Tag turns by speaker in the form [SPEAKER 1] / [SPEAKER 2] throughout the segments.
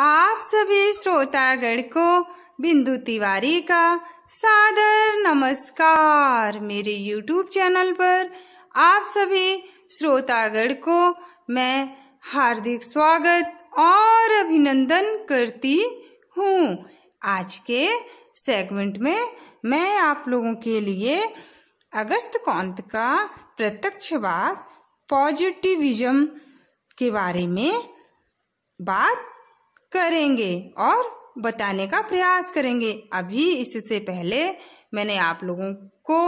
[SPEAKER 1] आप सभी श्रोतागण को बिंदु तिवारी का सादर नमस्कार मेरे YouTube चैनल पर आप सभी श्रोतागण को मैं हार्दिक स्वागत और अभिनंदन करती हूँ आज के सेगमेंट में मैं आप लोगों के लिए अगस्त कौंत का प्रत्यक्षवाद पॉजिटिविज्म के बारे में बात करेंगे और बताने का प्रयास करेंगे अभी इससे पहले मैंने आप लोगों को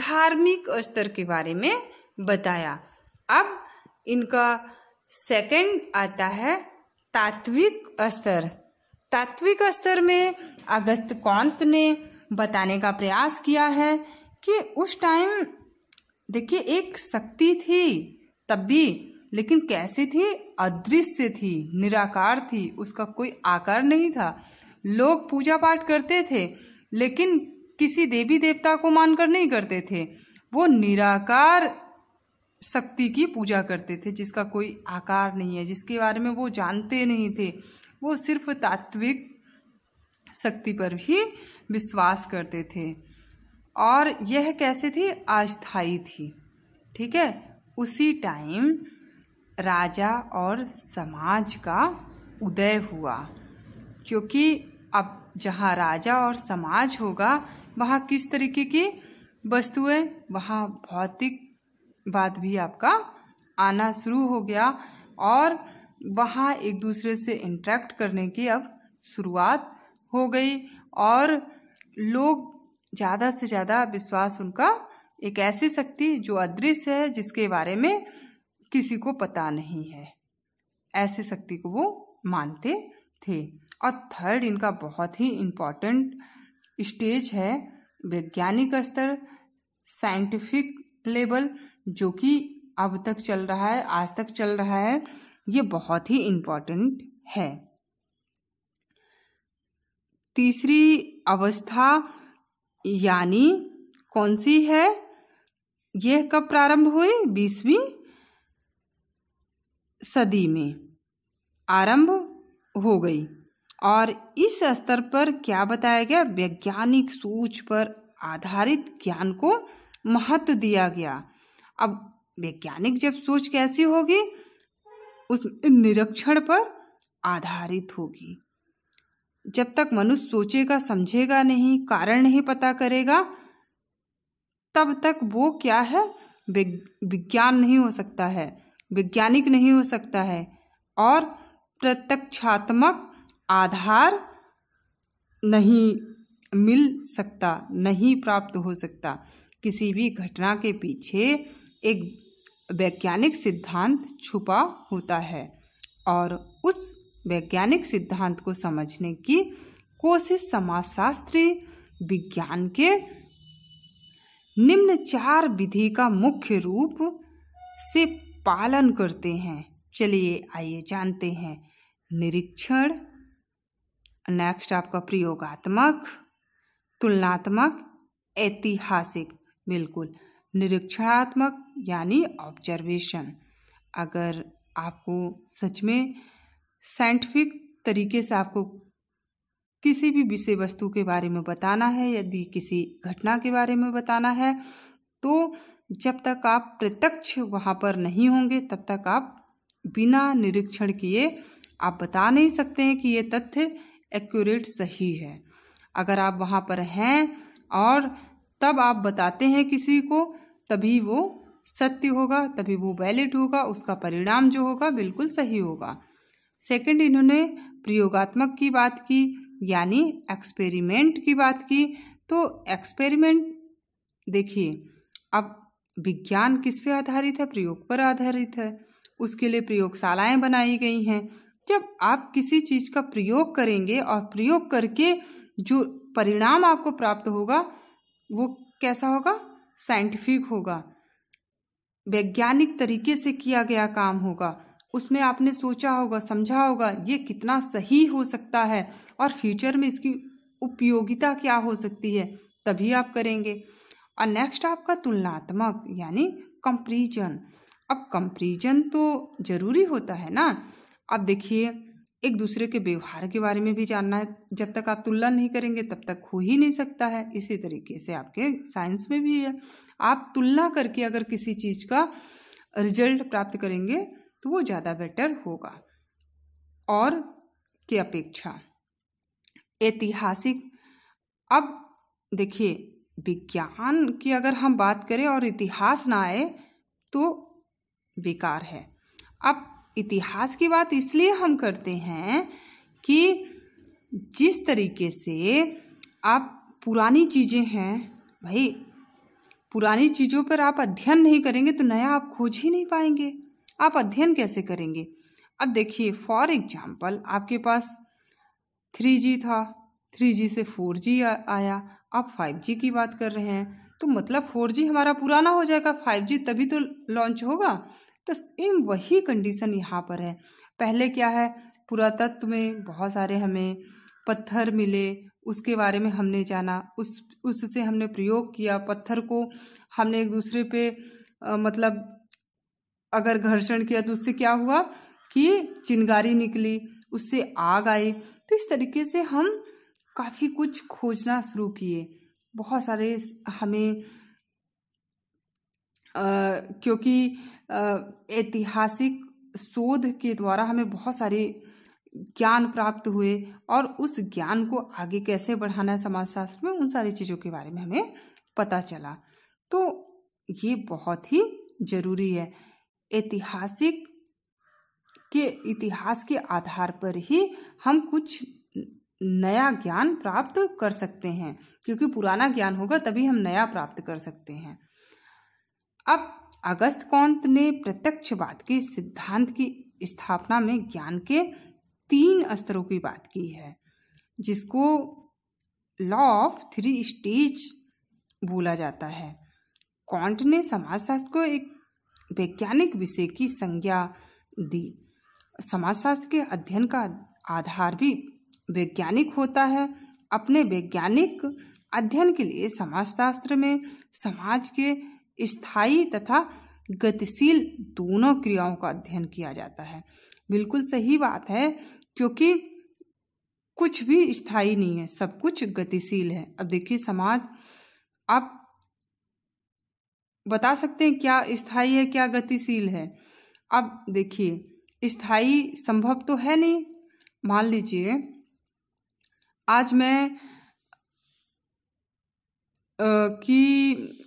[SPEAKER 1] धार्मिक स्तर के बारे में बताया अब इनका सेकंड आता है तात्विक स्तर तात्विक स्तर में अगस्त कौंत ने बताने का प्रयास किया है कि उस टाइम देखिए एक शक्ति थी तब भी लेकिन कैसी थी अदृश्य थी निराकार थी उसका कोई आकार नहीं था लोग पूजा पाठ करते थे लेकिन किसी देवी देवता को मानकर नहीं करते थे वो निराकार शक्ति की पूजा करते थे जिसका कोई आकार नहीं है जिसके बारे में वो जानते नहीं थे वो सिर्फ तात्विक शक्ति पर ही विश्वास करते थे और यह कैसे थी अस्थाई थी ठीक है उसी टाइम राजा और समाज का उदय हुआ क्योंकि अब जहाँ राजा और समाज होगा वहाँ किस तरीके की वस्तुएं वहाँ भौतिक बात भी आपका आना शुरू हो गया और वहाँ एक दूसरे से इंटरेक्ट करने की अब शुरुआत हो गई और लोग ज़्यादा से ज़्यादा विश्वास उनका एक ऐसी शक्ति जो अदृश्य है जिसके बारे में किसी को पता नहीं है ऐसे शक्ति को वो मानते थे और थर्ड इनका बहुत ही इम्पॉर्टेंट स्टेज है वैज्ञानिक स्तर साइंटिफिक लेवल जो कि अब तक चल रहा है आज तक चल रहा है ये बहुत ही इम्पॉर्टेंट है तीसरी अवस्था यानी कौन सी है यह कब प्रारंभ हुई बीसवीं सदी में आरंभ हो गई और इस स्तर पर क्या बताया गया वैज्ञानिक सोच पर आधारित ज्ञान को महत्व दिया गया अब वैज्ञानिक जब सोच कैसी होगी उस निरीक्षण पर आधारित होगी जब तक मनुष्य सोचेगा समझेगा नहीं कारण नहीं पता करेगा तब तक वो क्या है विज्ञान नहीं हो सकता है वैज्ञानिक नहीं हो सकता है और प्रत्यक्षात्मक आधार नहीं मिल सकता नहीं प्राप्त हो सकता किसी भी घटना के पीछे एक वैज्ञानिक सिद्धांत छुपा होता है और उस वैज्ञानिक सिद्धांत को समझने की कोशिश समाजशास्त्री विज्ञान के निम्न चार विधि का मुख्य रूप से पालन करते हैं चलिए आइए जानते हैं निरीक्षण नेक्स्ट आपका प्रयोगात्मक तुलनात्मक ऐतिहासिक बिल्कुल निरीक्षणात्मक यानी ऑब्जर्वेशन अगर आपको सच में साइंटिफिक तरीके से आपको किसी भी विषय वस्तु के बारे में बताना है यदि किसी घटना के बारे में बताना है तो जब तक आप प्रत्यक्ष वहाँ पर नहीं होंगे तब तक आप बिना निरीक्षण किए आप बता नहीं सकते हैं कि ये तथ्य एक्यूरेट सही है अगर आप वहाँ पर हैं और तब आप बताते हैं किसी को तभी वो सत्य होगा तभी वो वैलिड होगा उसका परिणाम जो होगा बिल्कुल सही होगा सेकंड इन्होंने प्रयोगात्मक की बात की यानी एक्सपेरिमेंट की बात की तो एक्सपेरिमेंट देखिए अब विज्ञान किस पे आधारित है प्रयोग पर आधारित है उसके लिए प्रयोगशालाएं बनाई गई हैं जब आप किसी चीज़ का प्रयोग करेंगे और प्रयोग करके जो परिणाम आपको प्राप्त होगा वो कैसा होगा साइंटिफिक होगा वैज्ञानिक तरीके से किया गया काम होगा उसमें आपने सोचा होगा समझा होगा ये कितना सही हो सकता है और फ्यूचर में इसकी उपयोगिता क्या हो सकती है तभी आप करेंगे और नेक्स्ट आपका तुलनात्मक यानी कंपेरिजन अब कंपेरिजन तो ज़रूरी होता है ना अब देखिए एक दूसरे के व्यवहार के बारे में भी जानना है जब तक आप तुलना नहीं करेंगे तब तक हो ही नहीं सकता है इसी तरीके से आपके साइंस में भी है आप तुलना करके अगर किसी चीज़ का रिजल्ट प्राप्त करेंगे तो वो ज़्यादा बेटर होगा और की अपेक्षा ऐतिहासिक अब देखिए विज्ञान की अगर हम बात करें और इतिहास ना आए तो बेकार है अब इतिहास की बात इसलिए हम करते हैं कि जिस तरीके से आप पुरानी चीज़ें हैं भाई पुरानी चीज़ों पर आप अध्ययन नहीं करेंगे तो नया आप खोज ही नहीं पाएंगे आप अध्ययन कैसे करेंगे अब देखिए फॉर एग्जाम्पल आपके पास थ्री जी था थ्री जी से फोर जी आया आप फाइव जी की बात कर रहे हैं तो मतलब फोर जी हमारा पुराना हो जाएगा फाइव जी तभी तो लॉन्च होगा तो सेम वही कंडीशन यहाँ पर है पहले क्या है पुरातत्व में बहुत सारे हमें पत्थर मिले उसके बारे में हमने जाना उस उससे हमने प्रयोग किया पत्थर को हमने एक दूसरे पे आ, मतलब अगर घर्षण किया तो उससे क्या हुआ कि चिंगारी निकली उससे आग आई तो इस तरीके से हम काफ़ी कुछ खोजना शुरू किए बहुत सारे हमें आ, क्योंकि ऐतिहासिक शोध के द्वारा हमें बहुत सारे ज्ञान प्राप्त हुए और उस ज्ञान को आगे कैसे बढ़ाना है समाजशास्त्र में उन सारी चीज़ों के बारे में हमें पता चला तो ये बहुत ही जरूरी है ऐतिहासिक के इतिहास के आधार पर ही हम कुछ नया ज्ञान प्राप्त कर सकते हैं क्योंकि पुराना ज्ञान होगा तभी हम नया प्राप्त कर सकते हैं अब अगस्त कौंत ने प्रत्यक्षवाद के सिद्धांत की स्थापना में ज्ञान के तीन स्तरों की बात की है जिसको लॉ ऑफ थ्री स्टेज बोला जाता है कॉन्ट ने समाजशास्त्र को एक वैज्ञानिक विषय की संज्ञा दी समाजशास्त्र के अध्ययन का आधार भी वैज्ञानिक होता है अपने वैज्ञानिक अध्ययन के लिए समाजशास्त्र में समाज के स्थायी तथा गतिशील दोनों क्रियाओं का अध्ययन किया जाता है बिल्कुल सही बात है क्योंकि कुछ भी स्थायी नहीं है सब कुछ गतिशील है अब देखिए समाज आप बता सकते हैं क्या स्थायी है क्या गतिशील है अब देखिए स्थायी संभव तो है नहीं मान लीजिए आज मैं कि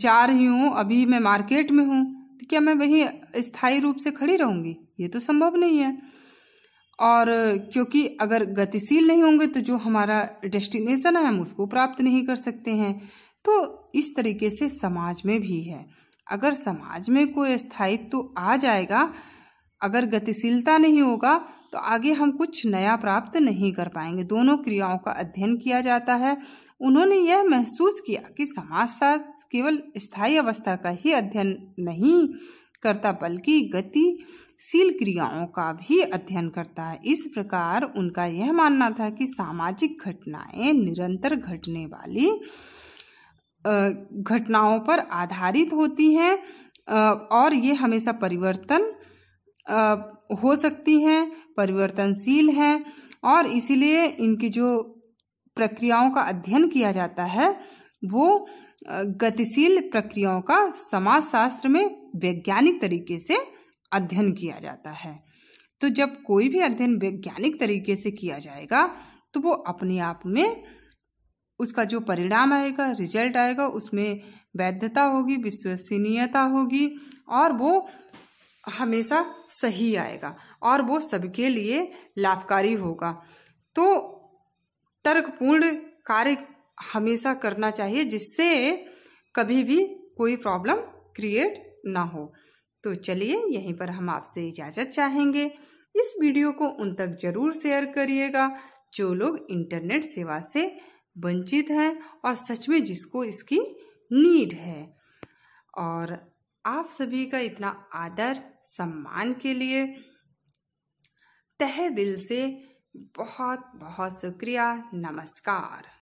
[SPEAKER 1] जा रही हूँ अभी मैं मार्केट में हूँ तो क्या मैं वहीं स्थायी रूप से खड़ी रहूँगी ये तो संभव नहीं है और क्योंकि अगर गतिशील नहीं होंगे तो जो हमारा डेस्टिनेशन है हम उसको प्राप्त नहीं कर सकते हैं तो इस तरीके से समाज में भी है अगर समाज में कोई स्थायित्व तो आ जाएगा अगर गतिशीलता नहीं होगा तो आगे हम कुछ नया प्राप्त नहीं कर पाएंगे दोनों क्रियाओं का अध्ययन किया जाता है उन्होंने यह महसूस किया कि समाज शास्त्र केवल स्थायी अवस्था का ही अध्ययन नहीं करता बल्कि गतिशील क्रियाओं का भी अध्ययन करता है इस प्रकार उनका यह मानना था कि सामाजिक घटनाएं निरंतर घटने वाली घटनाओं पर आधारित होती हैं और ये हमेशा परिवर्तन हो सकती हैं परिवर्तनशील हैं और इसीलिए इनकी जो प्रक्रियाओं का अध्ययन किया जाता है वो गतिशील प्रक्रियाओं का समाजशास्त्र में वैज्ञानिक तरीके से अध्ययन किया जाता है तो जब कोई भी अध्ययन वैज्ञानिक तरीके से किया जाएगा तो वो अपने आप में उसका जो परिणाम आएगा रिजल्ट आएगा उसमें वैधता होगी विश्वसनीयता होगी और वो हमेशा सही आएगा और वो सबके लिए लाभकारी होगा तो तर्कपूर्ण कार्य हमेशा करना चाहिए जिससे कभी भी कोई प्रॉब्लम क्रिएट ना हो तो चलिए यहीं पर हम आपसे इजाज़त चाहेंगे इस वीडियो को उन तक ज़रूर शेयर करिएगा जो लोग इंटरनेट सेवा से वंचित हैं और सच में जिसको इसकी नीड है और आप सभी का इतना आदर सम्मान के लिए तहे दिल से बहुत बहुत शुक्रिया नमस्कार